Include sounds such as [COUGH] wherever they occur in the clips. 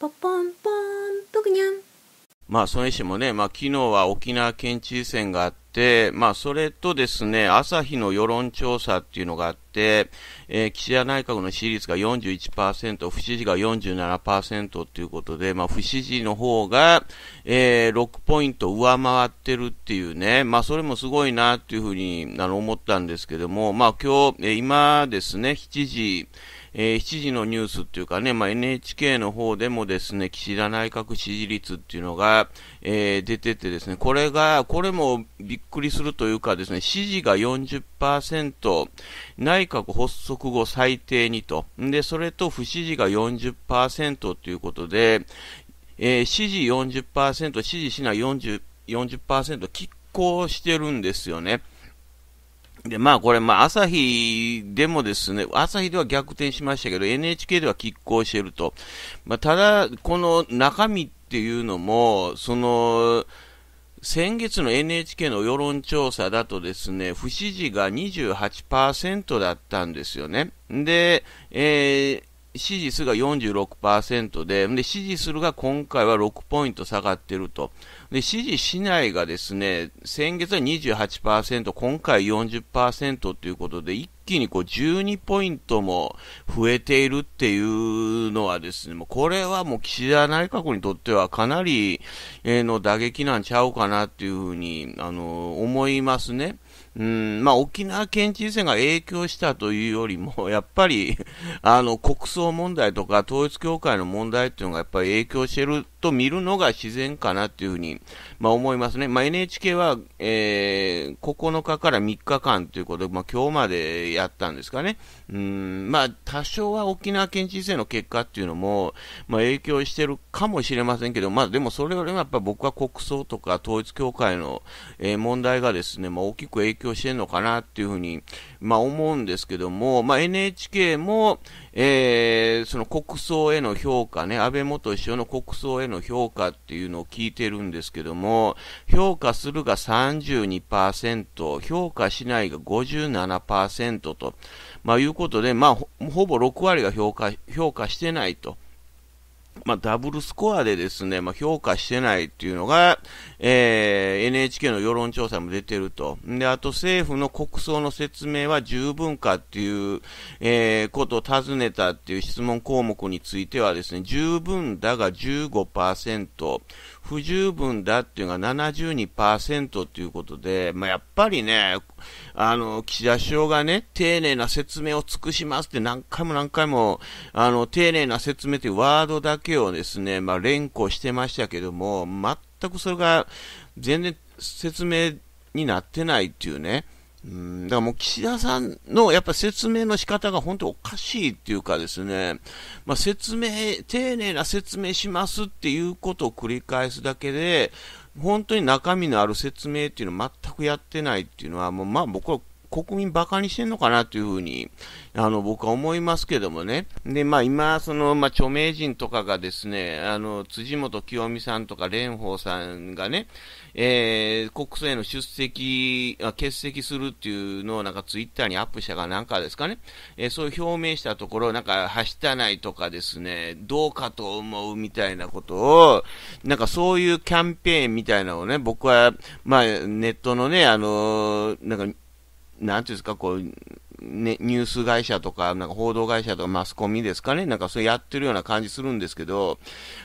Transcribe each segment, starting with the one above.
ポポンポンプグニャンまあ、それにしてもね、まあ、昨日は沖縄県知事選があって、まあ、それとですね、朝日の世論調査っていうのがあって、えー、岸田内閣の支持率が41%、不支持が47%ということで、まあ、不支持の方が、えー、6ポイント上回ってるっていうね、まあ、それもすごいなっていうふうに、あの、思ったんですけども、まあ、今日、えー、今ですね、7時、えー、7時のニュースっていうかね、まあ、NHK の方でもですね、岸田内閣支持率っていうのが、えー、出ててですね、これが、これもびっくりするというかですね、支持が40%、内閣発足後最低にと、で、それと不支持が40%ということで、えー、支持40%、支持しない40 40%、拮抗してるんですよね。で、まあこれ、まあ朝日でもですね、朝日では逆転しましたけど、NHK では拮抗していると。まあただ、この中身っていうのも、その、先月の NHK の世論調査だとですね、不支持が28%だったんですよね。で、えー支持するが46%で、で、支持するが今回は6ポイント下がってると。で、支持しないがですね、先月は28%、今回40%ということで、一気にこう12ポイントも増えているっていうのはですね、もうこれはもう岸田内閣にとってはかなり、えの打撃なんちゃうかなっていうふうに、あの、思いますね。うんまあ、沖縄県知事選が影響したというよりも、[LAUGHS] やっぱりあの国葬問題とか統一教会の問題というのがやっぱり影響していると見るのが自然かなというふうに、まあ、思いますね、まあ、NHK は、えー、9日から3日間ということで、まあ、今日までやったんですかね、うんまあ、多少は沖縄県知事選の結果というのも、まあ、影響しているかもしれませんけど、まあ、でもそれよりもやっぱ僕は国葬とか統一教会の、えー、問題がですね、まあ、大きく影響供してるのかなっていうふうに、まあ、思うんですけども、まあ、NHK も、えー、その国葬への評価ね、安倍元首相の国葬への評価っていうのを聞いてるんですけども、評価するが32%、評価しないが57%と、まあ、いうことで、まあほ、ほぼ6割が評価、評価してないと。まあ、ダブルスコアでですね、まあ、評価してないっていうのが、えー、NHK の世論調査も出てると。で、あと政府の国葬の説明は十分かっていう、えー、ことを尋ねたっていう質問項目についてはですね、十分だが15%、不十分だっていうのが72%ということで、まあ、やっぱりね、あの、岸田首相がね、丁寧な説明を尽くしますって何回も何回も、あの、丁寧な説明というワードだけをですね、まあ、連呼してましたけども、全くそれが全然説明になってないっていうね、うん、だからもう岸田さんのやっぱ説明の仕方が本当おかしいっていうかですね、まあ、説明、丁寧な説明しますっていうことを繰り返すだけで、本当に中身のある説明っていうのを全くやってないっていうのは、もうまあ僕は国民バカにしてんのかなというふうに、あの、僕は思いますけどもね。で、まあ今、その、まあ著名人とかがですね、あの、辻元清美さんとか蓮舫さんがね、えー、国政の出席、欠席するっていうのをなんかツイッターにアップしたかなんかですかね。えー、そういう表明したところ、なんか、はしたないとかですね、どうかと思うみたいなことを、なんかそういうキャンペーンみたいなのをね、僕は、まあネットのね、あの、なんか、なんていうんですか、こう、ね、ニュース会社とか、なんか報道会社とかマスコミですかね、なんかそうやってるような感じするんですけど、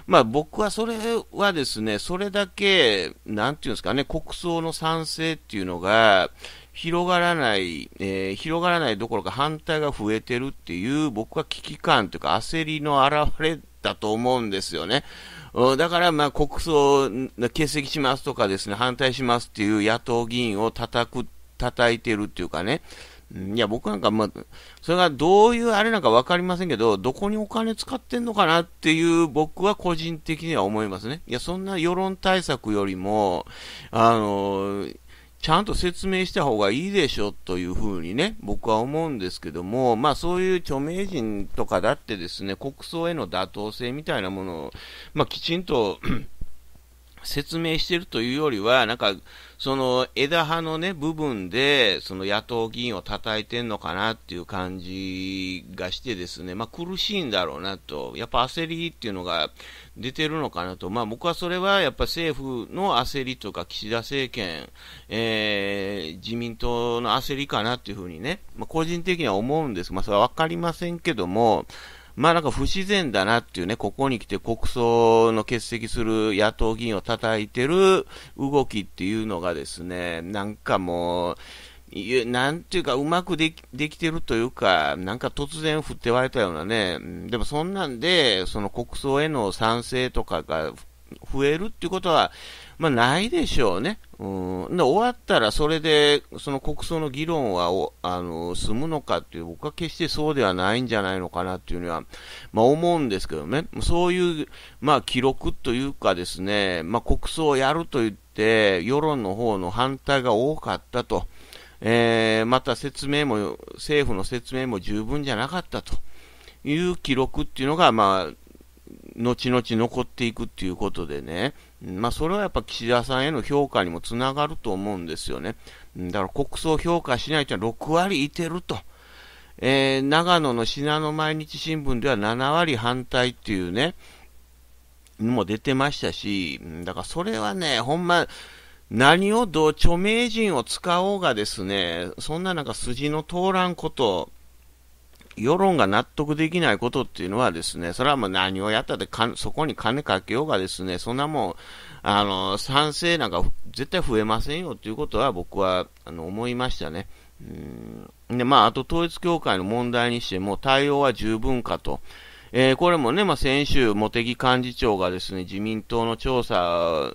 まあ僕はそれはですね、それだけ、なんていうんですかね、国葬の賛成っていうのが、広がらない、えー、広がらないどころか反対が増えてるっていう、僕は危機感というか焦りの表れだと思うんですよね。だから、ま国葬、欠席しますとかですね、反対しますっていう野党議員を叩くっ叩いてるっていうかね、いや、僕なんか、まあ、それがどういうあれなんか分かりませんけど、どこにお金使ってんのかなっていう、僕は個人的には思いますね。いや、そんな世論対策よりも、あの、ちゃんと説明した方がいいでしょというふうにね、僕は思うんですけども、まあそういう著名人とかだってですね、国葬への妥当性みたいなものを、まあきちんと [CLEARS THROAT] 説明してるというよりは、なんか、その枝葉のね、部分で、その野党議員を叩いてんのかなっていう感じがしてですね、まあ苦しいんだろうなと、やっぱ焦りっていうのが出てるのかなと、まあ僕はそれはやっぱ政府の焦りとか岸田政権、えー、自民党の焦りかなっていうふうにね、まあ個人的には思うんです。まあそれはわかりませんけども、まあなんか不自然だなっていうね、ここに来て国葬の欠席する野党議員を叩いてる動きっていうのがですね、なんかもう、なんていうか、うまくできできてるというか、なんか突然降って割れたようなね、でもそんなんで、その国葬への賛成とかが増えるっていうことは、まあ、ないでしょうね。うん。で、終わったらそれで、その国葬の議論はお、あの、済むのかっていう、僕は決してそうではないんじゃないのかなっていうのは、まあ、思うんですけどね。そういう、まあ、記録というかですね、まあ、国葬をやると言って、世論の方の反対が多かったと。えー、また説明も、政府の説明も十分じゃなかったという記録っていうのが、まあ、後々残っていくっていうことでね、まあ、それはやっぱ岸田さんへの評価にもつながると思うんですよね。だから国葬評価しないというのは6割いてると。えー、長野の信濃毎日新聞では7割反対っていうね、も出てましたし、だからそれはね、ほんま、何をどう著名人を使おうがですね、そんななんか筋の通らんこと世論が納得できないことっていうのはですね、それはもう何をやったってか、そこに金かけようがですね、そんなもん、あの、賛成なんか絶対増えませんよっていうことは僕はあの思いましたね。うんで、まあ、あと統一教会の問題にしても対応は十分かと。えー、これもね、まあ、先週、茂木幹事長がですね、自民党の調査、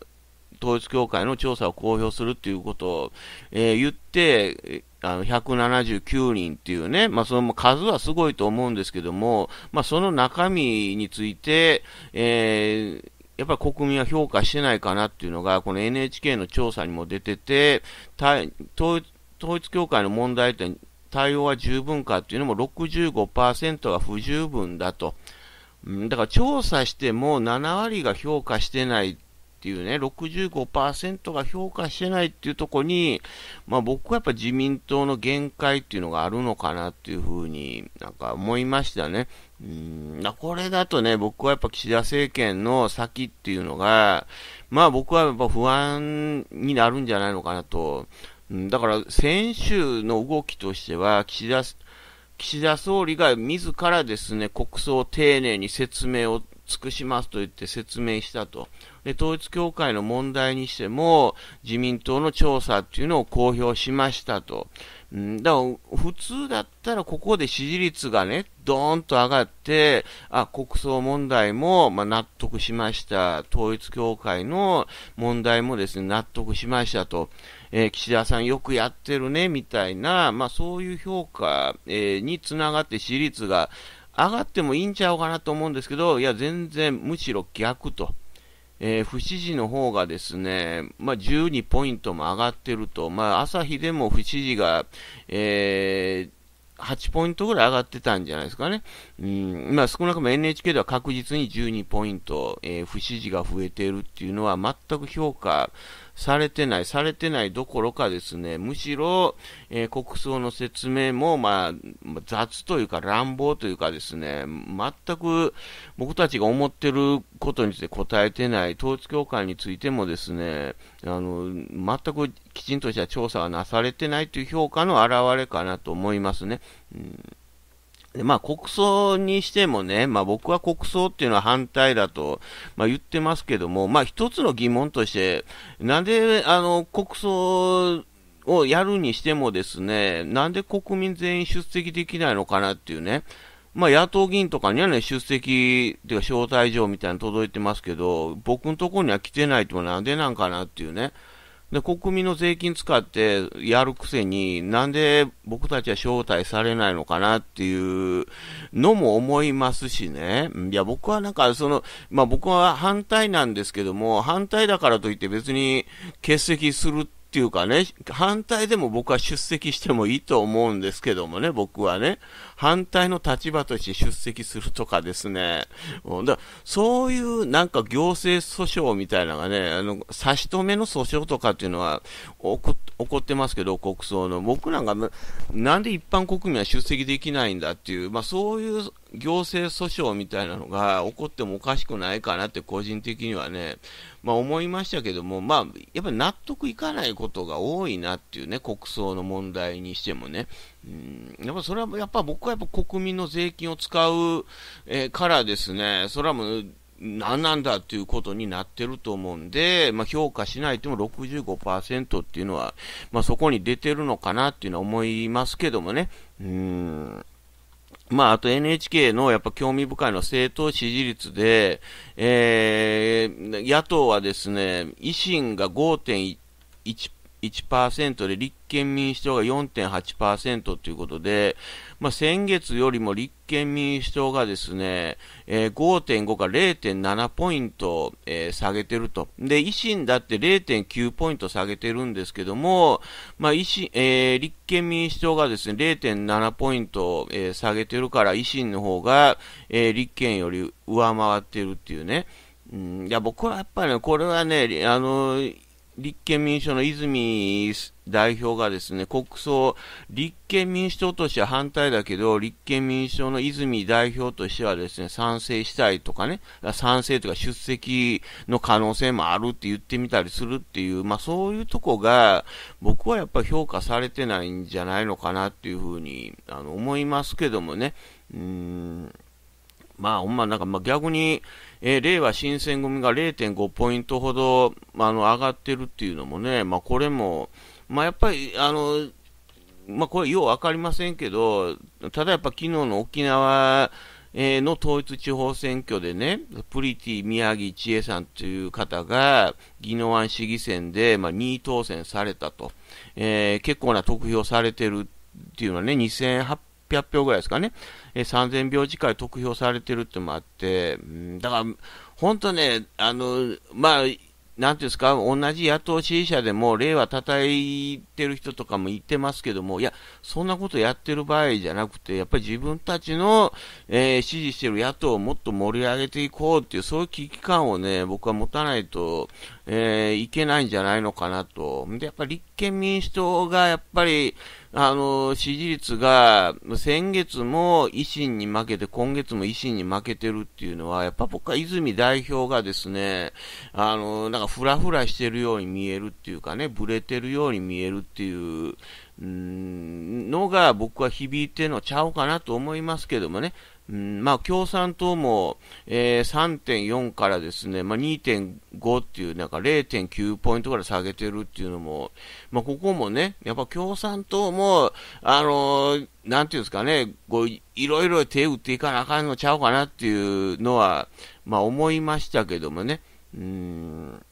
統一教会の調査を公表するということを、えー、言って、あの179人っていうね、まあ、その数はすごいと思うんですけども、まあ、その中身について、えー、やっぱり国民は評価してないかなっていうのが、この NHK の調査にも出てて、統一教会の問題点、対応は十分かっていうのも65%は不十分だと。だから調査しても7割が評価してないっていうね、65%が評価してないっていうとこに、まあ僕はやっぱ自民党の限界っていうのがあるのかなっていうふうになんか思いましたね。うんこれだとね、僕はやっぱ岸田政権の先っていうのが、まあ僕はやっぱ不安になるんじゃないのかなと。だから先週の動きとしては、岸田、岸田総理が自らですね、国葬を丁寧に説明を尽くしますと言って説明したと。で、統一教会の問題にしても、自民党の調査っていうのを公表しましたと。ん、だから、普通だったらここで支持率がね、ドーンと上がって、あ、国葬問題も、まあ、納得しました。統一教会の問題もですね、納得しましたと。えー、岸田さんよくやってるね、みたいな、まあ、そういう評価、えー、につながって支持率が上がってもいいんちゃうかなと思うんですけど、いや、全然、むしろ逆と。えー、不支持の方がですね、まあ、12ポイントも上がってると、まあ、朝日でも不支持が、えー、8ポイントぐらい上がってたんじゃないですかね。うん、まあ、少なくとも NHK では確実に12ポイント、えー、不支持が増えているっていうのは全く評価されてない、されてないどころかですね、むしろ、えー、国葬の説明も、まあ、雑というか乱暴というかですね、全く僕たちが思ってることについて答えてない、統一教会についてもですね、あの、全くきちんとした調査がなされてないという評価の表れかなと思いますね。うんまあ、国葬にしてもね、まあ、僕は国葬っていうのは反対だと、まあ、言ってますけども、まあ、一つの疑問として、なんであの国葬をやるにしてもですね、なんで国民全員出席できないのかなっていうね、まあ、野党議員とかにはね、出席っていうか招待状みたいなの届いてますけど、僕のところには来てないってもなんでなんかなっていうね。で、国民の税金使ってやるくせに、なんで僕たちは招待されないのかなっていうのも思いますしね。いや、僕はなんか、その、まあ僕は反対なんですけども、反対だからといって別に欠席するっていうかね、反対でも僕は出席してもいいと思うんですけどもね、僕はね。反対の立場として出席するとかですね、うん、だそういうなんか行政訴訟みたいなのがね、あの差し止めの訴訟とかっていうのは起こってますけど、国葬の、僕なんかなんで一般国民は出席できないんだっていう、まあ、そういう行政訴訟みたいなのが起こってもおかしくないかなって、個人的にはね、まあ、思いましたけども、まあ、やっぱり納得いかないことが多いなっていうね、国葬の問題にしてもね。うん、やっぱそれはやっぱ僕はやっぱ国民の税金を使う、えからですね、それはもう、何なんだっていうことになってると思うんで、まあ、評価しないとも65%っていうのは、まあ、そこに出てるのかなっていうのは思いますけどもね。うんまあ、あと NHK のやっぱ興味深いのは政党支持率で、えー、野党はですね、維新が5.1%、1で立憲民主党が4.8%ということで、まあ、先月よりも立憲民主党がですね、えー、5.5から0.7ポイント、えー、下げてると。で、維新だって0.9ポイント下げてるんですけども、まあ、維新、えー、立憲民主党がですね、0.7ポイント、えー、下げてるから、維新の方が、えー、立憲より上回ってるっていうね。うん、いや、僕はやっぱり、ね、これはね、あのー立憲民主党の泉代表がですね、国葬、立憲民主党としては反対だけど、立憲民主党の泉代表としてはですね、賛成したいとかね、賛成とか出席の可能性もあるって言ってみたりするっていう、まあそういうとこが、僕はやっぱり評価されてないんじゃないのかなっていうふうにあの思いますけどもね、うん。まあ、ほんま、なんか、まあ、逆に、えー、令和新選組が0.5ポイントほど、まあ、あの、上がってるっていうのもね、まあ、これも、まあ、やっぱり、あの、まあ、これ、よう分かりませんけど、ただやっぱ、昨日の沖縄、えの統一地方選挙でね、プリティ宮城千恵さんという方が、宜野湾市議選で、まあ、2位当選されたと、えー、結構な得票されてるっていうのはね、2800 600票ぐらいですかね、えー、3000票近い得票されてるってのもあって、だから、本当ね、あの、まあ、なんていうんですか、同じ野党支持者でも、令和叩いてる人とかも言ってますけども、いや、そんなことやってる場合じゃなくて、やっぱり自分たちの、えー、支持してる野党をもっと盛り上げていこうっていう、そういう危機感をね、僕は持たないと、えー、いけないんじゃないのかなと。で、やっぱり立憲民主党が、やっぱり、あの、支持率が先月も維新に負けて、今月も維新に負けてるっていうのは、やっぱ僕は泉代表がですね、あの、なんかふらふらしてるように見えるっていうかね、ブレてるように見えるっていう、のが僕は響いてのちゃうかなと思いますけどもね、うんまあ、共産党も、えー、3.4からですね、まあ、2.5っていう、なんか0.9ポイントから下げてるっていうのも、まあ、ここもね、やっぱ共産党も、あのー、なんていうんですかね、こういろいろ手打っていかなあかんのちゃうかなっていうのは、まあ、思いましたけどもね、うん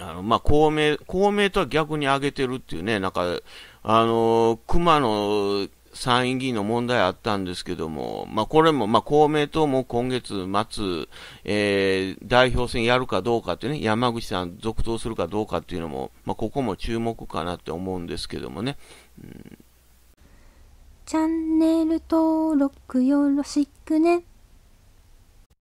あのまあ、公明公明とは逆に上げてるっていうね、なんか、あのー、熊野、参院議員の問題あったんですけども、まあ、これも、まあ、公明党も今月末、えー、代表選やるかどうかってね、山口さん続投するかどうかっていうのも、まあ、ここも注目かなって思うんですけどもね。うん、チャンネル登録よろしくね。